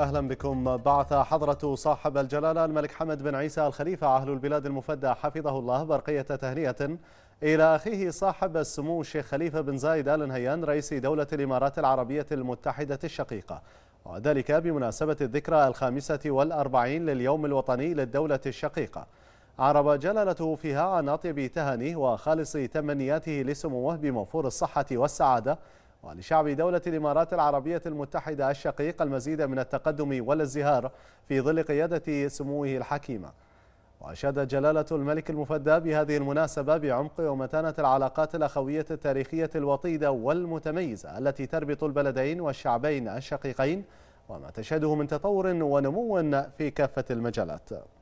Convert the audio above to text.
أهلا بكم بعث حضرة صاحب الجلالة الملك حمد بن عيسى الخليفة أهل البلاد المفدى حفظه الله برقية تهنئة إلى أخيه صاحب السمو الشيخ خليفة بن زايد آل نهيان رئيس دولة الإمارات العربية المتحدة الشقيقة وذلك بمناسبة الذكرى الخامسة والأربعين لليوم الوطني للدولة الشقيقة عرب جلالته فيها عن أطيب تهانيه وخالص تمنياته لسموه بموفور الصحة والسعادة ولشعب دولة الإمارات العربية المتحدة الشقيق المزيد من التقدم والازدهار في ظل قيادة سموه الحكيمة وأشاد جلالة الملك المفدى بهذه المناسبة بعمق ومتانة العلاقات الأخوية التاريخية الوطيدة والمتميزة التي تربط البلدين والشعبين الشقيقين وما تشهده من تطور ونمو في كافة المجالات